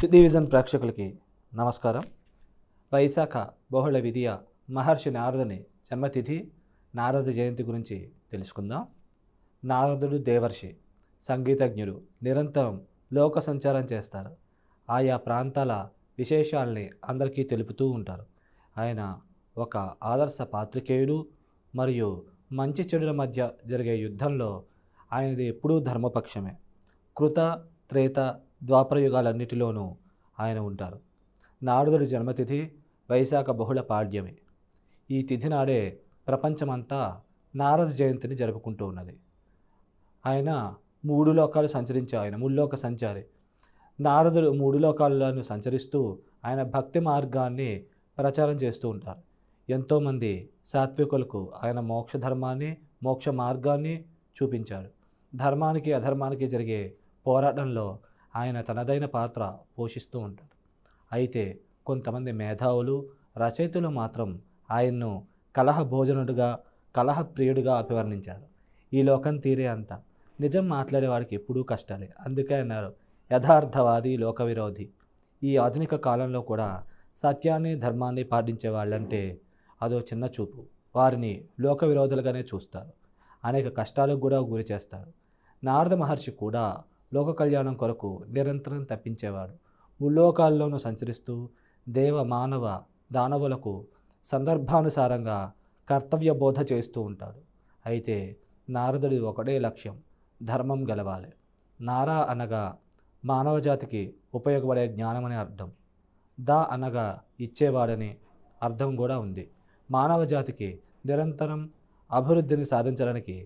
సిటీవిజన్ ప్రేక్షకులకి నమస్కారం వైశాఖ బహుళ విధియ మహర్షి నారదుని జన్మతిథి నారద జయంతి గురించి తెలుసుకుందాం నారదుడు దేవర్షి సంగీతజ్ఞుడు నిరంతరం లోక సంచారం చేస్తారు ఆయా ప్రాంతాల విశేషాల్ని అందరికీ తెలుపుతూ ఉంటారు ఆయన ఒక ఆదర్శ పాత్రికేయుడు మరియు మంచి చెడుల మధ్య జరిగే యుద్ధంలో ఆయనది ఎప్పుడూ ధర్మపక్షమే కృత త్రేత ద్వాపరయుగాలన్నిటిలోనూ ఆయన ఉంటారు నారదుడి జన్మతిథి వైశాఖ బహుళ పాడ్యమి ఈ తిథి నాడే ప్రపంచమంతా నారద జయంతిని జరుపుకుంటూ ఉన్నది ఆయన మూడు లోకాలు సంచరించే ఆయన ముల్లోక సంచారి నారదుడు మూడు లోకాలను సంచరిస్తూ ఆయన భక్తి మార్గాన్ని ప్రచారం చేస్తూ ఉంటారు ఎంతోమంది సాత్వికులకు ఆయన మోక్ష ధర్మాన్ని మోక్ష మార్గాన్ని చూపించాడు ధర్మానికి అధర్మానికి జరిగే పోరాటంలో ఆయన తనదైన పాత్ర పోషిస్తూ ఉంటారు అయితే కొంతమంది మేధావులు రచయితలు మాత్రం ఆయన్ను కలహ భోజనుడుగా కలహ ప్రియుడుగా అభివర్ణించారు ఈ లోకం తీరే అంత నిజం మాట్లాడేవాడికి ఎప్పుడూ కష్టాలే అందుకే అన్నారు యథార్థవాది లోక విరోధి ఈ ఆధునిక కాలంలో కూడా సత్యాన్ని ధర్మాన్ని పాటించే వాళ్ళంటే అదో చిన్న చూపు వారిని లోక విరోధులుగానే చూస్తారు అనేక కష్టాలకు కూడా గురి చేస్తారు నారద మహర్షి కూడా లోక కళ్యాణం కొరకు నిరంతరం తప్పించేవాడు ముల్లోకాల్లోనూ సంచరిస్తూ దేవ మానవ దానవులకు సందర్భానుసారంగా కర్తవ్య బోధ చేస్తూ ఉంటాడు అయితే నారదుడి ఒకటే లక్ష్యం ధర్మం గెలవాలి నారా అనగా మానవజాతికి ఉపయోగపడే జ్ఞానం అర్థం దా అనగా ఇచ్చేవాడని అర్థం కూడా ఉంది మానవజాతికి నిరంతరం అభివృద్ధిని సాధించడానికి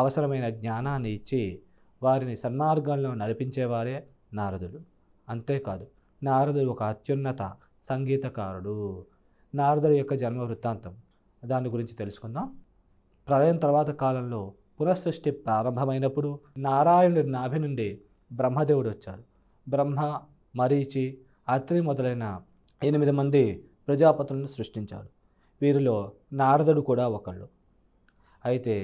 అవసరమైన జ్ఞానాన్ని ఇచ్చి వారిని సన్మార్గంలో నడిపించేవారే నారదుడు అంతేకాదు నారదుడు ఒక అత్యున్నత సంగీతకారుడు నారదుడు యొక్క జన్మ వృత్తాంతం దాని గురించి తెలుసుకుందాం ప్రళయం తర్వాత కాలంలో పునఃసృష్టి ప్రారంభమైనప్పుడు నారాయణుడి నాభి నుండి బ్రహ్మదేవుడు వచ్చాడు బ్రహ్మ మరీచి అత్రి మొదలైన ఎనిమిది మంది ప్రజాపతులను సృష్టించాడు వీరిలో నారదుడు కూడా ఒకళ్ళు అయితే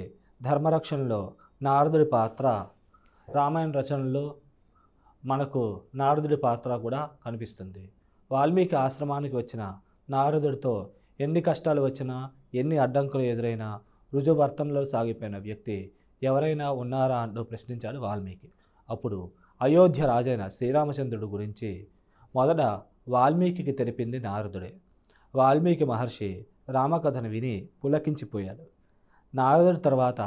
ధర్మరక్షణలో నారదుడి పాత్ర రామాయణ రచనలో మనకు నారదుడి పాత్ర కూడా కనిపిస్తుంది వాల్మీకి ఆశ్రమానికి వచ్చిన నారదుడితో ఎన్ని కష్టాలు వచ్చినా ఎన్ని అడ్డంకులు ఎదురైనా రుజువర్తనలో సాగిపోయిన వ్యక్తి ఎవరైనా ఉన్నారా అంటూ ప్రశ్నించాడు వాల్మీకి అప్పుడు అయోధ్య రాజైన శ్రీరామచంద్రుడు గురించి మొదట వాల్మీకి తెలిపింది నారదుడే వాల్మీకి మహర్షి రామకథను విని పులకించిపోయాడు నారదుడి తర్వాత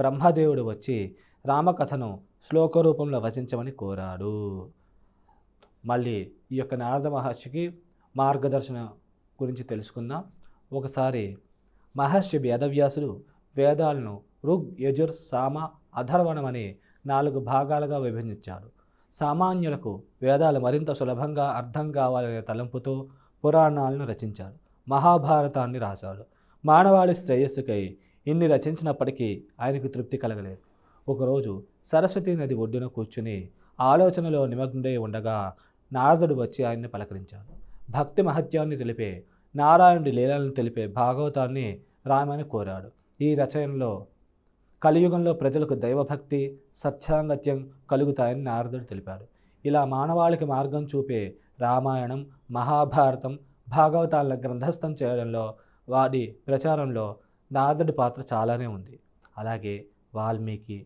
బ్రహ్మదేవుడు వచ్చి రామకథను శ్లోక రూపంలో రచించమని కోరాడు మళ్ళీ ఈ యొక్క నారద మహర్షికి మార్గదర్శన గురించి తెలుసుకుందాం ఒకసారి మహర్షి వేదవ్యాసులు వేదాలను ఋగ్ యజుర్ సామ అధర్వణం అనే నాలుగు భాగాలుగా విభజించాడు సామాన్యులకు వేదాలు మరింత సులభంగా అర్థం కావాలనే తలంపుతో పురాణాలను రచించాడు మహాభారతాన్ని రాశాడు మానవాళి శ్రేయస్సుకై ఇన్ని రచించినప్పటికీ ఆయనకు తృప్తి కలగలేదు ఒకరోజు సరస్వతి నది ఒడ్డున కూర్చుని ఆలోచనలో నిమగ్నుడై ఉండగా నారదుడు వచ్చి ఆయన్ని పలకరించాడు భక్తి మహత్యాన్ని తెలిపే నారాయణుడి లీలలను తెలిపే భాగవతాన్ని రామని కోరాడు ఈ రచనలో కలియుగంలో ప్రజలకు దైవభక్తి సత్యాంగత్యం కలుగుతాయని నారదుడు తెలిపాడు ఇలా మానవాళికి మార్గం చూపే రామాయణం మహాభారతం భాగవతాలను గ్రంథస్థం చేయడంలో వాడి ప్రచారంలో నారదుడి పాత్ర చాలానే ఉంది అలాగే వాల్మీకి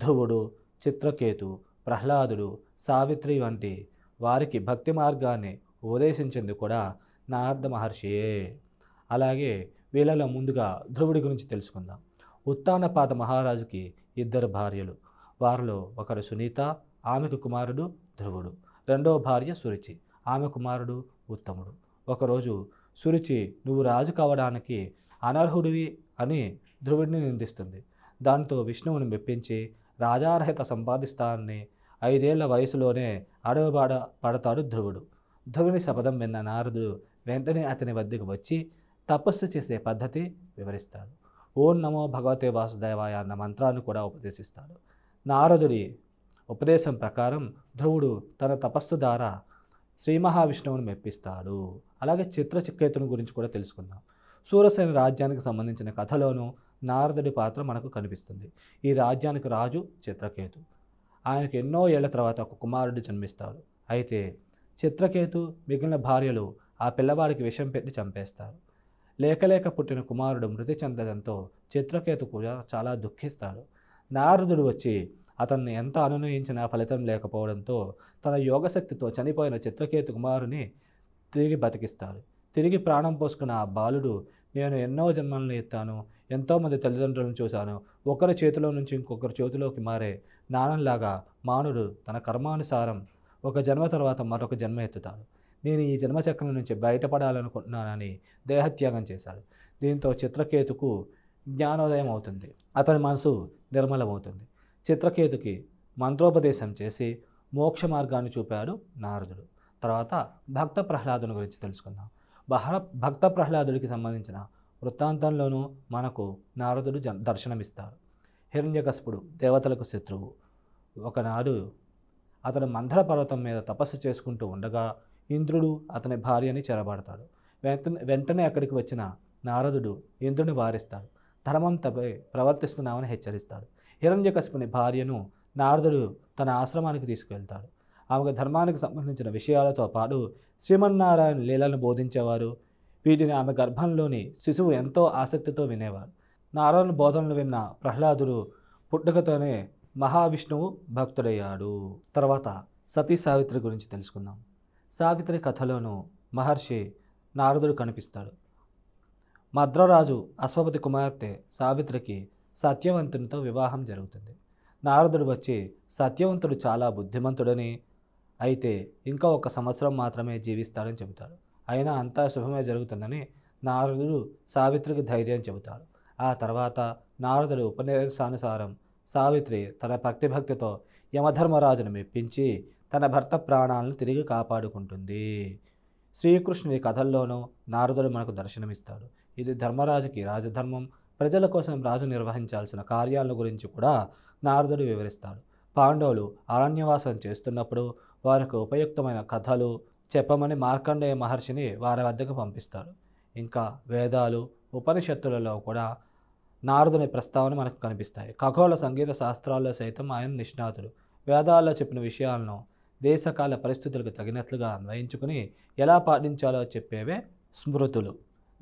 ధ్రువుడు చిత్రకేతు ప్రహ్లాదుడు సావిత్రి వంటి వారికి భక్తి మార్గాన్ని ఉపదేశించింది కూడా నారద మహర్షియే అలాగే వీళ్ళలో ముందుగా ధ్రువుడి గురించి తెలుసుకుందాం ఉత్తానపాద మహారాజుకి ఇద్దరు భార్యలు వారిలో ఒకరు సునీత ఆమెకు కుమారుడు ధ్రువుడు రెండవ భార్య సురుచి ఆమె కుమారుడు ఉత్తముడు ఒకరోజు సురుచి నువ్వు రాజు కావడానికి అనర్హుడివి అని ధ్రువుడిని నిందిస్తుంది దాంతో విష్ణువుని మెప్పించి రాజార్హత సంపాదిస్తానని ఐదేళ్ల వయసులోనే అడవబాడ పడతాడు ధ్రువుడు ధ్రువుని శపథం విన్న నారదుడు వెంటనే అతని వద్దకు వచ్చి తపస్సు చేసే పద్ధతి వివరిస్తాడు ఓం నమో భగవతే వాసుదేవాయ అన్న మంత్రాన్ని కూడా ఉపదేశిస్తాడు నారదుడి ఉపదేశం ప్రకారం ధ్రువుడు తన తపస్సు ద్వారా శ్రీ మహావిష్ణువును మెప్పిస్తాడు అలాగే చిత్రచిక్కేతుని గురించి కూడా తెలుసుకుందాం సూరసేన రాజ్యానికి సంబంధించిన కథలోనూ నారదుడి పాత్ర మనకు కనిపిస్తుంది ఈ రాజ్యానికి రాజు చిత్రకేతు ఆయనకు ఎన్నో ఏళ్ల తర్వాత ఒక కుమారుడు జన్మిస్తాడు అయితే చిత్రకేతు మిగిలిన భార్యలు ఆ పిల్లవాడికి విషం పెట్టి చంపేస్తారు లేకలేక పుట్టిన కుమారుడు మృతి చెందడంతో చిత్రకేతు కూడా చాలా దుఃఖిస్తాడు నారదుడు వచ్చి అతన్ని ఎంత అనునయించినా ఫలితం లేకపోవడంతో తన యోగశక్తితో చనిపోయిన చిత్రకేతు కుమారుని తిరిగి బతికిస్తాడు తిరిగి ప్రాణం పోసుకున్న ఆ బాలుడు నేను ఎన్నో జన్మలను ఎత్తాను ఎంతోమంది తల్లిదండ్రులను చూశాను ఒకరి చేతిలో నుంచి ఇంకొకరి చేతిలోకి మారే నాణంలాగా మానుడు తన కర్మానుసారం ఒక జన్మ తర్వాత మరొక జన్మ ఎత్తుతాడు నేను ఈ జన్మచక్రం నుంచి బయటపడాలనుకుంటున్నానని దేహత్యాగం చేశాడు దీంతో చిత్రకేతుకు జ్ఞానోదయం అవుతుంది అతని మనసు నిర్మలమవుతుంది చిత్రకేతుకి మంత్రోపదేశం చేసి మోక్ష మార్గాన్ని చూపాడు నారదుడు తర్వాత భక్త ప్రహ్లాదుని గురించి తెలుసుకుందాం భక్త ప్రహ్లాదుడికి సంబంధించిన వృత్తాంతంలోనూ మనకు నారదుడు దర్శనమిస్తారు హిరణ్యకసుపుడు దేవతలకు శత్రువు ఒకనాడు అతను మంధర పర్వతం మీద తపస్సు చేసుకుంటూ ఉండగా ఇంద్రుడు అతని భార్యని చెరబడతాడు వెంటనే అక్కడికి వచ్చిన నారదుడు ఇంద్రుని వారిస్తాడు ధర్మం తపై ప్రవర్తిస్తున్నామని హెచ్చరిస్తాడు హిరణ్యకశిపుని భార్యను నారదుడు తన ఆశ్రమానికి తీసుకువెళ్తాడు ఆమెకు ధర్మానికి సంబంధించిన విషయాలతో పాటు శ్రీమన్నారాయణ లీలను బోధించేవారు వీటిని ఆమె గర్భంలోని శిశువు ఎంతో ఆసక్తితో వినేవాడు నారాయణ బోధనలు విన్న ప్రహ్లాదుడు పుట్టుకతోనే మహావిష్ణువు భక్తుడయ్యాడు తర్వాత సతీ సావిత్రి గురించి తెలుసుకుందాం సావిత్రి కథలోనూ మహర్షి నారదుడు కనిపిస్తాడు మద్రరాజు అశ్వపతి కుమార్తె సావిత్రికి సత్యవంతునితో వివాహం జరుగుతుంది నారదుడు వచ్చి సత్యవంతుడు చాలా బుద్ధిమంతుడని అయితే ఇంకా ఒక సంవత్సరం మాత్రమే జీవిస్తాడని చెబుతాడు అయినా అంతా శుభమే జరుగుతుందని నారదుడు సావిత్రికి ధైర్యం చెబుతాడు ఆ తర్వాత నారదుడు ఉపన్యాసానుసారం సావిత్రి తన భక్తిభక్తితో యమధర్మరాజును మెప్పించి తన భర్త ప్రాణాలను తిరిగి కాపాడుకుంటుంది శ్రీకృష్ణుని కథల్లోనూ నారదుడు మనకు దర్శనమిస్తాడు ఇది ధర్మరాజుకి రాజధర్మం ప్రజల కోసం రాజు నిర్వహించాల్సిన కార్యాల గురించి కూడా నారదుడు వివరిస్తాడు పాండవులు అరణ్యవాసం చేస్తున్నప్పుడు వారికి ఉపయుక్తమైన కథలు చెప్పమని మార్కండేయ మహర్షిని వారి వద్దకు పంపిస్తారు ఇంకా వేదాలు ఉపనిషత్తులలో కూడా నారదుని ప్రస్తావన మనకు కనిపిస్తాయి ఖగోళ సంగీత శాస్త్రాల్లో సైతం ఆయన నిష్ణాతుడు వేదాల్లో చెప్పిన విషయాలను దేశకాల పరిస్థితులకు తగినట్లుగా అన్వయించుకుని ఎలా పాటించాలో చెప్పేవే స్మృతులు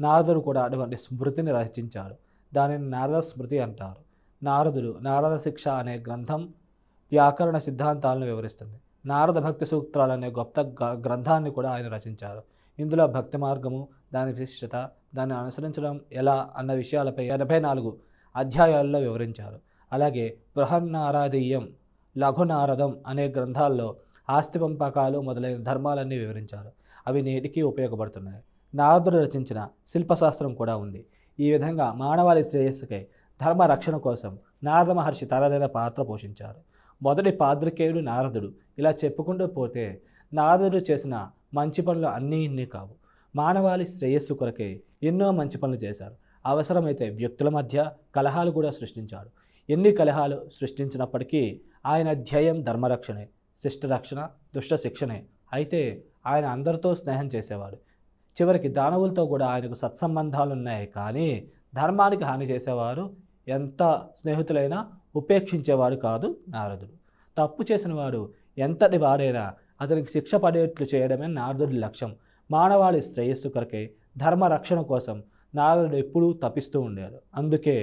నారదుడు కూడా అటువంటి స్మృతిని రచించాడు దానిని నారద స్మృతి అంటారు నారదుడు నారద శిక్ష అనే గ్రంథం వ్యాకరణ సిద్ధాంతాలను వివరిస్తుంది నారద భక్తి సూత్రాలు అనే గొప్ప గ్రంథాన్ని కూడా ఆయన రచించారు ఇందులో భక్తి మార్గము దాని విశిష్టత దాన్ని అనుసరించడం ఎలా అన్న విషయాలపై ఎనభై నాలుగు అధ్యాయాల్లో వివరించారు అలాగే బృహన్నారాధీయం లఘునారదం అనే గ్రంథాల్లో ఆస్తి పంపకాలు మొదలైన ధర్మాలన్నీ వివరించారు అవి నేటికీ ఉపయోగపడుతున్నాయి నారదుడు రచించిన శిల్పశాస్త్రం కూడా ఉంది ఈ విధంగా మానవాళి శ్రేయస్సుకై ధర్మ రక్షణ కోసం నారద మహర్షి తనదైన పాత్ర పోషించారు మొదటి పాద్రికేయుడు నారదుడు ఇలా చెప్పుకుంటూ పోతే నారదుడు చేసిన మంచి పనులు అన్నీ ఇన్ని కావు మానవాళి శ్రేయస్సు కొరకే ఎన్నో మంచి పనులు చేశారు అవసరమైతే వ్యక్తుల మధ్య కలహాలు కూడా సృష్టించాడు ఎన్ని కలహాలు సృష్టించినప్పటికీ ఆయన ధ్యేయం ధర్మరక్షణే శిష్ట రక్షణ దుష్ట శిక్షణే అయితే ఆయన అందరితో స్నేహం చేసేవాడు చివరికి దానవులతో కూడా ఆయనకు సత్సంబంధాలు ఉన్నాయి కానీ ధర్మానికి హాని చేసేవారు ఎంత స్నేహితులైనా ఉపేక్షించేవాడు కాదు నారదుడు తప్పు చేసిన వాడు ఎంతటి వాడైనా అతనికి శిక్ష పడేట్లు చేయడమే నారదుడి లక్ష్యం మానవాళి శ్రేయస్సు కొరకే ధర్మ రక్షణ కోసం నారదుడు ఎప్పుడూ తపిస్తూ ఉండాడు అందుకే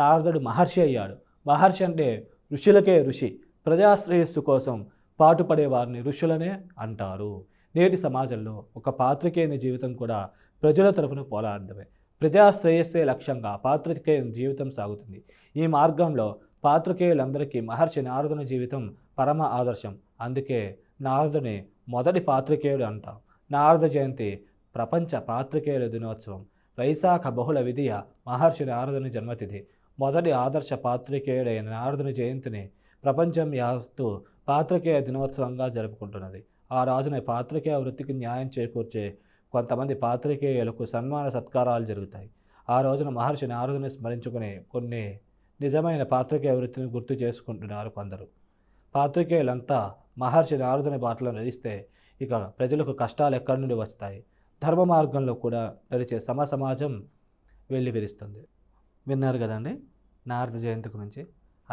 నారదుడు మహర్షి అయ్యాడు మహర్షి అంటే ఋషులకే ఋషి ప్రజాశ్రేయస్సు కోసం పాటుపడే వారిని ఋషులనే అంటారు నేటి సమాజంలో ఒక పాత్రికేయుని జీవితం కూడా ప్రజల తరఫున పోరాడమే ప్రజాశ్రేయస్సే లక్ష్యంగా పాత్రికేయుని జీవితం సాగుతుంది ఈ మార్గంలో పాత్రికేయులందరికీ మహర్షి నారదుని జీవితం పరమ ఆదర్శం అందుకే నారదుని మొదటి పాత్రికేయుడు అంటాం నారద జయంతి ప్రపంచ పాత్రికేయుల దినోత్సవం వైశాఖ బహుళ విధియ మహర్షి నారదుని జన్మతిథి మొదటి ఆదర్శ పాత్రికేయుడైన నారదుని జయంతిని ప్రపంచం యాస్తూ పాత్రికేయ దినోత్సవంగా జరుపుకుంటున్నది ఆ రాజుని పాత్రికేయ వృత్తికి న్యాయం చేకూర్చే కొంతమంది పాత్రికేయులకు సన్మాన సత్కారాలు జరుగుతాయి ఆ రోజున మహర్షి నారదుని స్మరించుకునే కొన్ని నిజమైన పాత్రికేయ వృత్తిని గుర్తు చేసుకుంటున్నారు కొందరు పాత్రికేయులంతా మహర్షి నారదుని బాటలు నడిస్తే ఇక ప్రజలకు కష్టాలు ఎక్కడి నుండి వస్తాయి ధర్మ మార్గంలో కూడా నడిచే సమ సమాజం వెళ్ళి విరుస్తుంది విన్నారు కదండి నారద జయంతి గురించి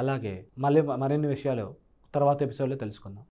అలాగే మళ్ళీ మరిన్ని విషయాలు తర్వాత ఎపిసోడ్లో తెలుసుకుందాం